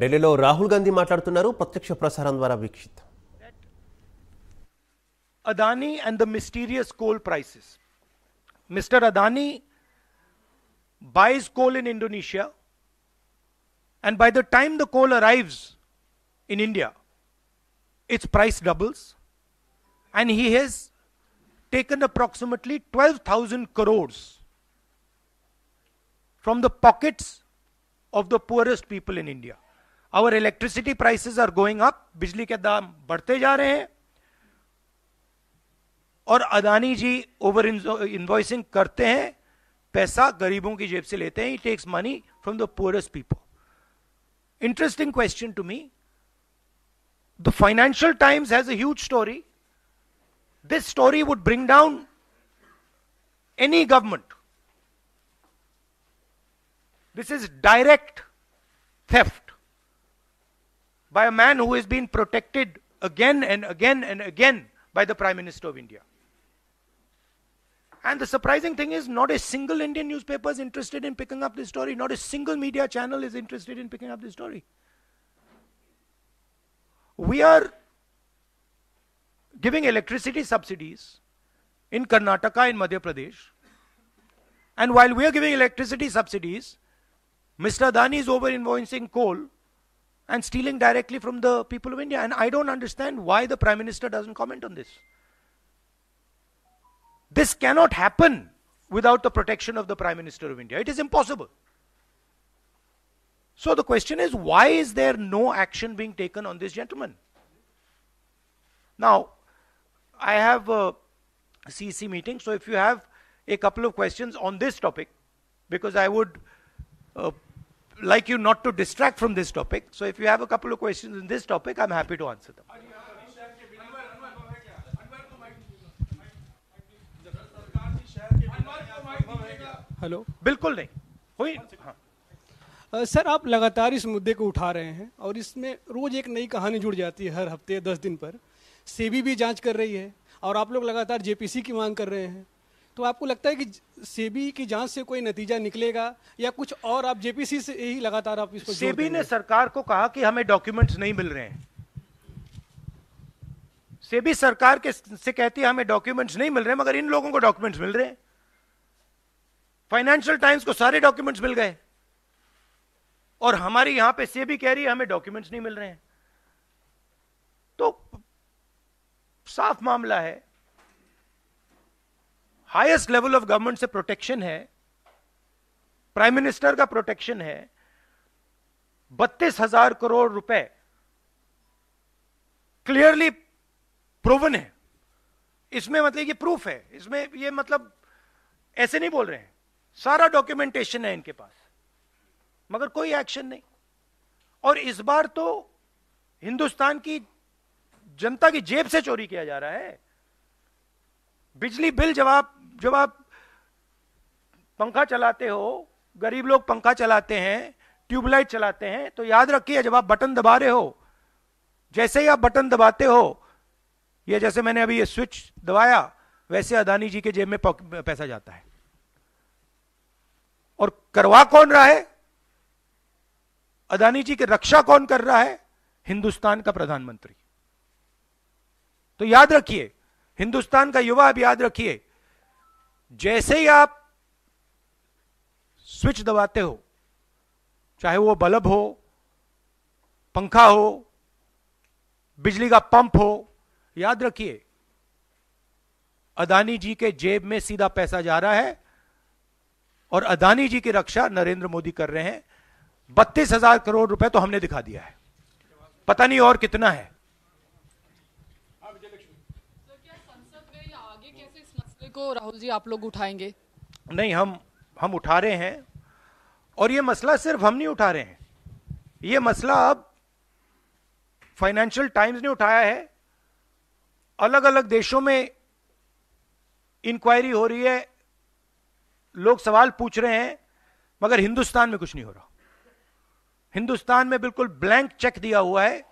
ఢిల్లీలో uh, రాహుల్ గాంధీ మాట్లాడుతున్నారు ప్రత్యక్ష ప్రసారం ద్వారా వీక్షిద్దాం Adani and the mysterious coal prices. Mr. Adani buys coal in Indonesia and by the time the coal arrives in India its price doubles and he has taken approximately 12000 crores from the pockets of the poorest people in India our electricity prices are going up बिजली के दाम बढ़ते जा रहे हैं और अदानी जी over invoicing करते हैं पैसा गरीबों की जेब से लेते हैं tax money from the poorest people interesting question to me the Financial Times has a story this story would bring down any government this is direct theft by a man who has been protected again and again and again by the Prime Minister of India. And the surprising thing is, not a single Indian newspaper is interested in picking up this story. Not a single media channel is interested in picking up this story. We are giving electricity subsidies in Karnataka, in Madhya Pradesh. And while we are giving electricity subsidies, Mr. Adani is over invoicing coal and stealing directly from the people of India. And I don't understand why the Prime Minister doesn't comment on this. This cannot happen without the protection of the Prime Minister of India. It is impossible. So the question is, why is there no action being taken on this gentleman? Now, I have a CC meeting, so if you have a couple of questions on this topic, because I would uh, like you not to distract from this topic. So if you have a couple of questions in this topic, I'm happy to answer them. Hello बिल्कुल नहीं हुई हाँ। Sir आप लगातार इस मुद्दे को उठा रहे हैं और इसमें रोज एक नई कहानी जुड़ जाती है हर हफ्ते दस दिन पर सेबी भी जांच कर रही है और आप लोग लगातार जेपीसी की मांग कर रहे हैं तो आपको लगता है कि सेबी की जांच से कोई नतीजा निकलेगा या कुछ और आप जेपीसी से ही लगातार आप इसको सेबी ने सरकार को कहा कि हमें डॉक्यूमेंट्स नहीं मिल रहे हैं सेबी सरकार के से कहती है हमें डॉक्यूमेंट्स नहीं मिल रहे मगर इन लोगों को डॉक्यूमेंट्स मिल रहे हैं फाइनेंशियल टाइम्स को सारे डॉक्यूमेंट्स मिल गए और हमारी यहां पे सेबी कह रही है हमें डॉक्यूमेंट्स नहीं मिल रहे हैं तो साफ मामला है हाईएस्ट लेवल ऑफ गवर्नमेंट से प्रोटेक्शन है प्राइम मिनिस्टर का प्रोटेक्शन है बत्तीस हजार करोड़ रुपए क्लियरली प्रूवन है इसमें मतलब ये प्रूफ है इसमें ये मतलब ऐसे नहीं बोल रहे हैं सारा डॉक्यूमेंटेशन है इनके पास मगर कोई एक्शन नहीं और इस बार तो हिंदुस्तान की जनता की जेब से चोरी किया जा रहा है बिजली बिल जब आप जब आप पंखा चलाते हो गरीब लोग पंखा चलाते हैं ट्यूबलाइट चलाते हैं तो याद रखिए जब आप बटन दबा रहे हो जैसे ही आप बटन दबाते हो ये जैसे मैंने अभी ये स्विच दबाया वैसे अदानी जी के जेब में पैसा जाता है और करवा कौन रहा है अदानी जी की रक्षा कौन कर रहा है हिंदुस्तान का प्रधानमंत्री तो याद रखिए हिंदुस्तान का युवा अब याद रखिए जैसे ही आप स्विच दबाते हो चाहे वो बल्ब हो पंखा हो बिजली का पंप हो याद रखिए अदानी जी के जेब में सीधा पैसा जा रहा है और अदानी जी की रक्षा नरेंद्र मोदी कर रहे हैं बत्तीस हजार करोड़ रुपए तो हमने दिखा दिया है पता नहीं और कितना है आगे कैसे इस मसले को राहुल जी आप लोग उठाएंगे नहीं हम हम उठा रहे हैं और ये मसला सिर्फ हम नहीं उठा रहे हैं ये मसला अब फाइनेंशियल टाइम्स ने उठाया है अलग अलग देशों में इंक्वायरी हो रही है लोग सवाल पूछ रहे हैं मगर हिंदुस्तान में कुछ नहीं हो रहा हिंदुस्तान में बिल्कुल ब्लैंक चेक दिया हुआ है